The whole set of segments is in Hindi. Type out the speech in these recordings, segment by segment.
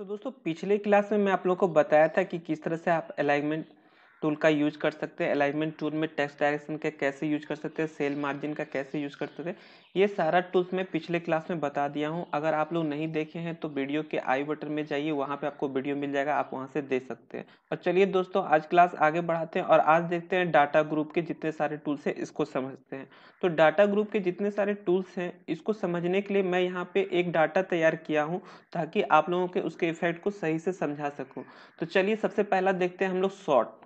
तो दोस्तों पिछले क्लास में मैं आप लोग को बताया था कि किस तरह से आप अलाइनमेंट टूल का यूज कर सकते हैं अलाइनमेंट टूल में टेक्स डायरेक्शन का कैसे यूज कर सकते हैं सेल मार्जिन का कैसे यूज कर सकते हैं ये सारा टूल्स मैं पिछले क्लास में बता दिया हूँ अगर आप लोग नहीं देखे हैं तो वीडियो के आई बटन में जाइए वहाँ पे आपको वीडियो मिल जाएगा आप वहाँ से दे सकते हैं और चलिए दोस्तों आज क्लास आगे बढ़ाते हैं और आज देखते हैं डाटा ग्रुप के जितने सारे टूल्स हैं इसको समझते हैं तो डाटा ग्रुप के जितने सारे टूल्स हैं इसको समझने के लिए मैं यहाँ पे एक डाटा तैयार किया हूँ ताकि आप लोगों के उसके इफेक्ट को सही से समझा सकूँ तो चलिए सबसे पहला देखते हैं हम लोग शॉर्ट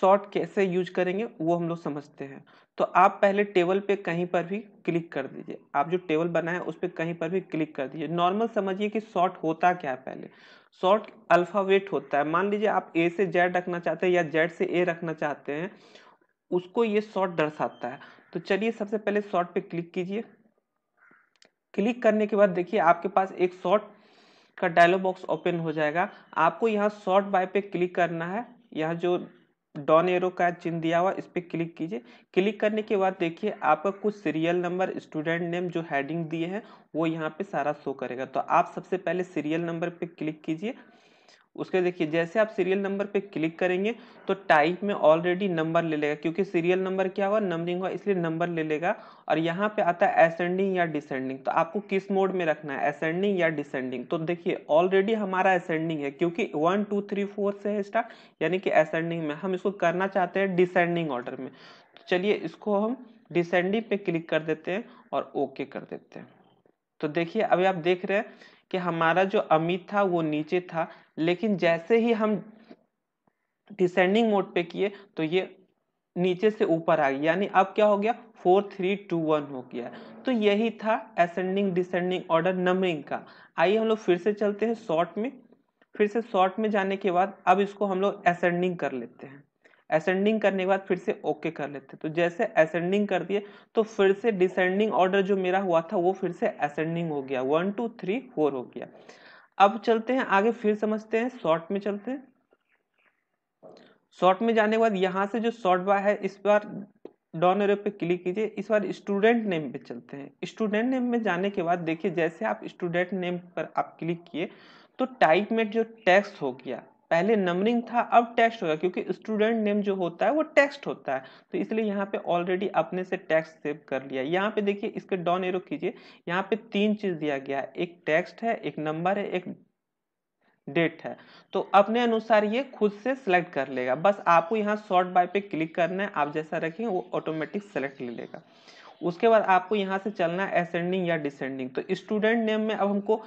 शॉर्ट कैसे यूज करेंगे वो हम लोग समझते हैं तो आप पहले टेबल पे कहीं पर भी क्लिक कर दीजिए आप जो टेबल बनाए उस पर कहीं पर भी क्लिक कर दीजिए नॉर्मल समझिए कि शॉर्ट होता क्या है पहले शॉर्ट अल्फ़ावेट होता है मान लीजिए आप ए से जेड रखना चाहते हैं या जेड से ए रखना चाहते हैं उसको ये शॉर्ट दर्शाता है तो चलिए सबसे पहले शॉर्ट पे क्लिक कीजिए क्लिक करने के बाद देखिए आपके पास एक शॉर्ट का डायलॉग बॉक्स ओपन हो जाएगा आपको यहाँ शॉर्ट बाय पे क्लिक करना है यहाँ जो डॉन एरो का चिन्ह दिया हुआ इस पर क्लिक कीजिए क्लिक करने के बाद देखिए आपका कुछ सीरियल नंबर स्टूडेंट नेम जो हैडिंग दिए हैं वो यहाँ पे सारा शो करेगा तो आप सबसे पहले सीरियल नंबर पे क्लिक कीजिए उसके देखिए जैसे आप सीरियल नंबर पे क्लिक करेंगे तो टाइप में ऑलरेडी नंबर ले लेगा क्योंकि सीरियल नंबर क्या हुआ नंबरिंग हुआ इसलिए नंबर ले लेगा और यहाँ पे आता है असेंडिंग या डिसेंडिंग तो आपको किस मोड में रखना है असेंडिंग या डिसेंडिंग तो देखिए ऑलरेडी हमारा असेंडिंग है क्योंकि वन टू थ्री फोर से है स्टार्ट यानी कि असेंडिंग में हम इसको करना चाहते हैं डिसेंडिंग ऑर्डर में तो चलिए इसको हम डिसेंडिंग पे क्लिक कर देते हैं और ओके कर देते हैं तो देखिए अभी आप देख रहे हैं कि हमारा जो अमित था वो नीचे था लेकिन जैसे ही हम डिसेंडिंग मोड पे किए तो ये नीचे से ऊपर आ गया यानी अब क्या हो गया फोर थ्री टू वन हो गया तो यही था असेंडिंग डिसेंडिंग ऑर्डर नंबरिंग का आइए हम लोग फिर से चलते हैं शॉर्ट में फिर से शॉर्ट में जाने के बाद अब इसको हम लोग असेंडिंग कर लेते हैं असेंडिंग करने के बाद फिर से ओके कर लेते तो जैसे असेंडिंग कर दिए तो फिर से डिसेंडिंग ऑर्डर जो मेरा हुआ था वो फिर से असेंडिंग हो गया वन टू थ्री फोर हो गया अब चलते हैं आगे फिर समझते हैं शॉर्ट में चलते हैं शॉर्ट में जाने के बाद यहाँ से जो शॉर्ट बार है इस बार डॉन एरो पे क्लिक कीजिए इस बार स्टूडेंट नेम पे चलते हैं स्टूडेंट नेम में जाने के बाद देखिए जैसे आप स्टूडेंट नेम पर आप क्लिक किए तो टाइप में जो टेक्स्ट हो गया पहले नंबरिंग था अब टेक्स्ट होगा क्योंकि स्टूडेंट नेम जो होता है वो टेक्स्ट होता है तो इसलिए यहाँ पे ऑलरेडी अपने से टेक्स्ट सेव कर लिया यहाँ पे देखिए इसके डॉन एरो कीजिए यहाँ पे तीन चीज़ दिया गया है एक टेक्स्ट है एक नंबर है एक डेट है तो अपने अनुसार ये खुद से सिलेक्ट कर लेगा बस आपको यहाँ शॉर्ट बाय पे क्लिक करना है आप जैसा रखें वो ऑटोमेटिक सेलेक्ट ले लेगा उसके बाद आपको यहाँ से चलना है असेंडिंग या डिसेंडिंग तो स्टूडेंट नेम में अब हमको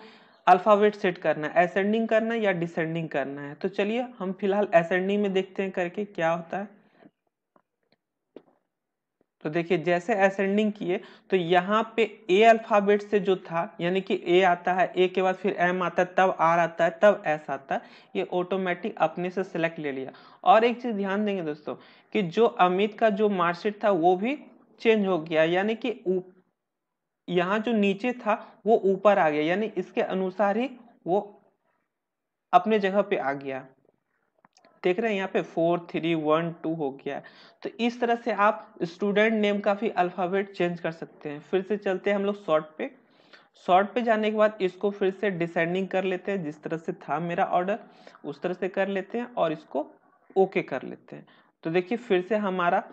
अल्फाबेट सेट करना है एसेंडिंग करना है या डिसेंडिंग करना है तो चलिए हम फिलहाल एसेंडिंग में देखते हैं करके क्या होता है तो देखिए जैसे असेंडिंग किए तो यहाँ पे ए अल्फाबेट से जो था यानी कि ए आता है ए के बाद फिर एम आता है तब आर आता है तब एस आता है ये ऑटोमेटिक अपने से सिलेक्ट ले लिया और एक चीज ध्यान देंगे दोस्तों कि जो अमित का जो मार्कशीट था वो भी चेंज हो गया यानी कि यहाँ जो नीचे था वो ऊपर आ गया यानी इसके अनुसार ही वो अपने जगह पे आ गया देख रहे हैं यहाँ पे फोर थ्री वन टू हो गया तो इस तरह से आप स्टूडेंट नेम का भी अल्फ़ाबेट चेंज कर सकते हैं फिर से चलते हैं हम लोग शॉर्ट पे शॉर्ट पे जाने के बाद इसको फिर से डिसेंडिंग कर लेते हैं जिस तरह से था मेरा ऑर्डर उस तरह से कर लेते हैं और इसको ओके कर लेते हैं तो देखिए फिर से हमारा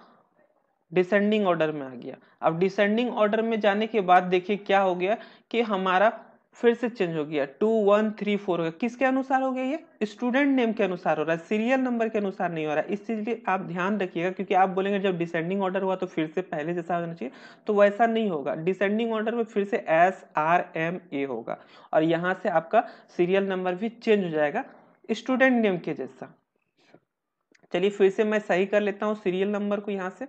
डिसेंडिंग ऑर्डर में आ गया अब डिसेंडिंग ऑर्डर में जाने के बाद देखिए क्या हो गया कि हमारा फिर से चेंज हो गया टू वन थ्री फोर हो गया किसके अनुसार हो गया ये स्टूडेंट नेम के अनुसार हो रहा है सीरियल नंबर के अनुसार नहीं हो रहा है इस चीज़ के आप ध्यान रखिएगा क्योंकि आप बोलेंगे जब डिसेंडिंग ऑर्डर हुआ तो फिर से पहले जैसा होना चाहिए तो वैसा नहीं होगा डिसेंडिंग ऑर्डर में फिर से एस आर एम ए होगा और यहाँ से आपका सीरियल नंबर भी चेंज हो जाएगा स्टूडेंट नेम के जैसा चलिए फिर से मैं सही कर लेता हूँ सीरियल नंबर को यहाँ से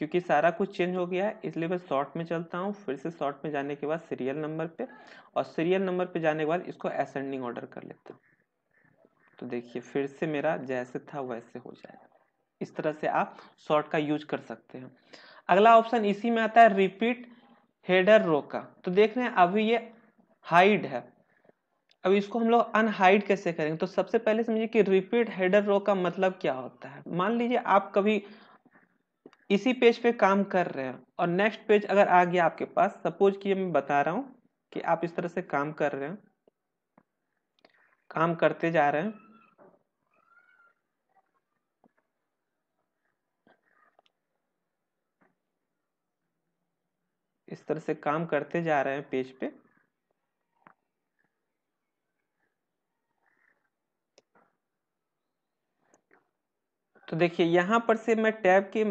क्योंकि सारा कुछ चेंज हो गया है इसलिए मैं शॉर्ट में चलता हूँ फिर से शॉर्ट में जाने के बाद सीरियल नंबर पे और सीरियल नंबर पे जाने के बाद इसको असेंडिंग ऑर्डर कर लेता हूँ तो देखिए फिर से मेरा जैसे था वैसे हो जाएगा इस तरह से आप शॉर्ट का यूज कर सकते हैं अगला ऑप्शन इसी में आता है रिपीट हेडर रो का तो देख रहे हैं अभी ये हाइड है अब इसको हम लोग अनहाइड कैसे करेंगे तो सबसे पहले समझिए कि रिपीट हेडर रो का मतलब क्या होता है मान लीजिए आप कभी इसी पेज पे काम कर रहे हैं और नेक्स्ट पेज अगर आ गया आपके पास सपोज कि मैं बता रहा हूं कि आप इस तरह से काम कर रहे हैं काम करते जा रहे हैं इस तरह से काम करते जा रहे हैं पेज पे तो देखिए यहां पर से मैं टैब के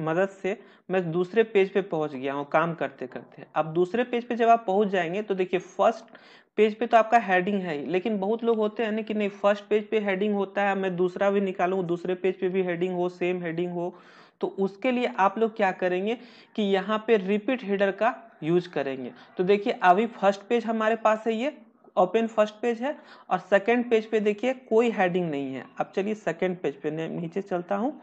मदद से मैं दूसरे पेज पे पहुंच गया हूँ काम करते करते अब दूसरे पेज पे जब आप पहुंच जाएंगे तो देखिए फर्स्ट पेज पे तो आपका हेडिंग है ही लेकिन बहुत लोग होते हैं ना कि नहीं फर्स्ट पेज पे हेडिंग होता है मैं दूसरा भी निकालू दूसरे पेज पे भी हेडिंग हो सेम हेडिंग हो तो उसके लिए आप लोग क्या करेंगे कि यहाँ पे रिपीट हेडर का यूज करेंगे तो देखिए अभी फर्स्ट पेज हमारे पास है ये ओपन फर्स्ट पेज है और सेकेंड पेज पे देखिए कोई हेडिंग नहीं है अब चलिए सेकेंड पेज पे नीचे चलता हूँ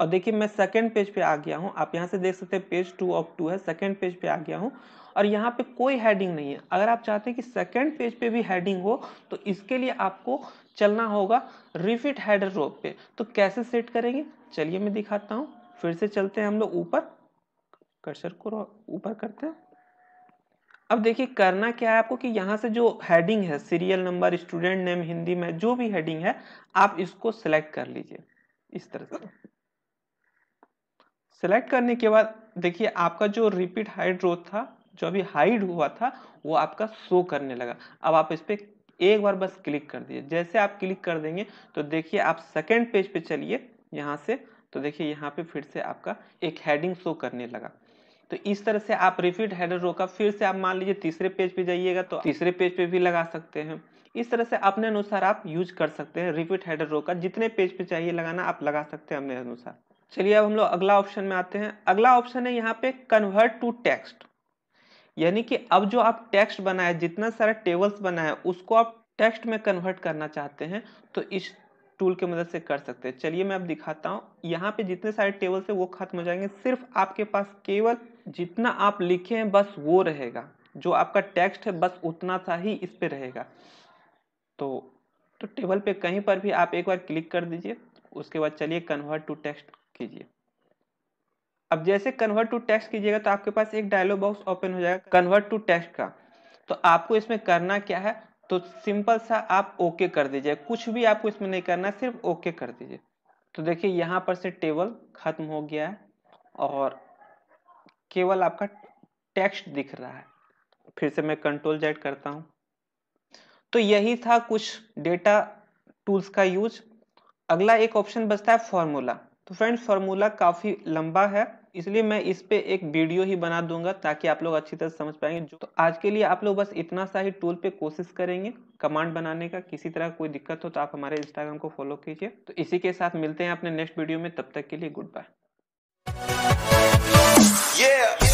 और देखिए मैं सेकंड पेज पे आ गया हूँ आप यहाँ से देख सकते हैं पेज टू ऑफ टू है सेकंड पेज पे आ गया हूँ और यहाँ पे कोई हेडिंग नहीं है अगर आप चाहते हैं कि सेकंड पेज पे भी हेडिंग हो तो इसके लिए आपको चलना होगा रिफिट हेडर रोप पे तो कैसे सेट करेंगे चलिए मैं दिखाता हूँ फिर से चलते हैं हम लोग ऊपर कर्सर को ऊपर करते हैं अब देखिए करना क्या है आपको कि यहाँ से जो हेडिंग है serial number student name Hindi में जो भी हेडिंग है आप इसको सिलेक्ट कर लीजिए इस तरह से सेलेक्ट करने के बाद देखिए आपका जो रिपीट हाइड रो था जो अभी हाइड हुआ था वो आपका शो करने लगा अब आप इस पर एक बार बस क्लिक कर दीजिए जैसे आप क्लिक कर देंगे तो देखिए आप सेकेंड पेज पे चलिए यहाँ से तो देखिए यहाँ पे फिर से आपका एक हेडिंग शो करने लगा तो इस तरह से आप रिपीट हेडर रो का फिर से आप मान लीजिए तीसरे पेज पे जाइएगा तो तीसरे पेज पे भी लगा सकते हैं इस तरह से अपने अनुसार आप यूज कर सकते हैं रिपीट हेडर रो का जितने पेज पे चाहिए लगाना आप लगा सकते हैं अपने अनुसार चलिए अब हम लोग अगला ऑप्शन में आते हैं अगला ऑप्शन है यहाँ पे कन्वर्ट टू टेक्स्ट यानी कि अब जो आप टेक्स्ट बनाए जितना सारा टेबल्स बनाए उसको आप टेक्स्ट में कन्वर्ट करना चाहते हैं तो इस टूल की मदद से कर सकते हैं चलिए मैं अब दिखाता हूँ यहाँ पे जितने सारे टेबल्स है वो खत्म हो जाएंगे सिर्फ आपके पास केवल जितना आप लिखे हैं बस वो रहेगा जो आपका टेक्स्ट है बस उतना सा ही इस पर रहेगा तो तो टेबल पे कहीं पर भी आप एक बार क्लिक कर दीजिए उसके बाद चलिए कन्वर्ट टू टेक्स्ट कीजिए अब जैसे कन्वर्ट टू टेक्स्ट कीजिएगा तो आपके पास एक डायलॉग बॉक्स ओपन हो जाएगा कन्वर्ट टू टेक्स्ट का तो आपको इसमें करना क्या है तो सिंपल सा आप ओके कर दीजिए कुछ भी आपको इसमें नहीं करना सिर्फ ओके कर दीजिए तो देखिए यहाँ पर से टेबल खत्म हो गया है और केवल आपका टेक्स्ट दिख रहा है फिर से मैं कंट्रोल जेड करता हूँ तो यही था कुछ डेटा टूल्स का यूज अगला एक ऑप्शन बचता है फॉर्मूला तो फ्रेंड्स फार्मूला काफ़ी लंबा है इसलिए मैं इस पे एक वीडियो ही बना दूंगा ताकि आप लोग अच्छी तरह समझ पाएंगे जो तो आज के लिए आप लोग बस इतना सा ही टूल पे कोशिश करेंगे कमांड बनाने का किसी तरह कोई दिक्कत हो तो आप हमारे इंस्टाग्राम को फॉलो कीजिए तो इसी के साथ मिलते हैं अपने नेक्स्ट वीडियो में तब तक के लिए गुड बाय yeah.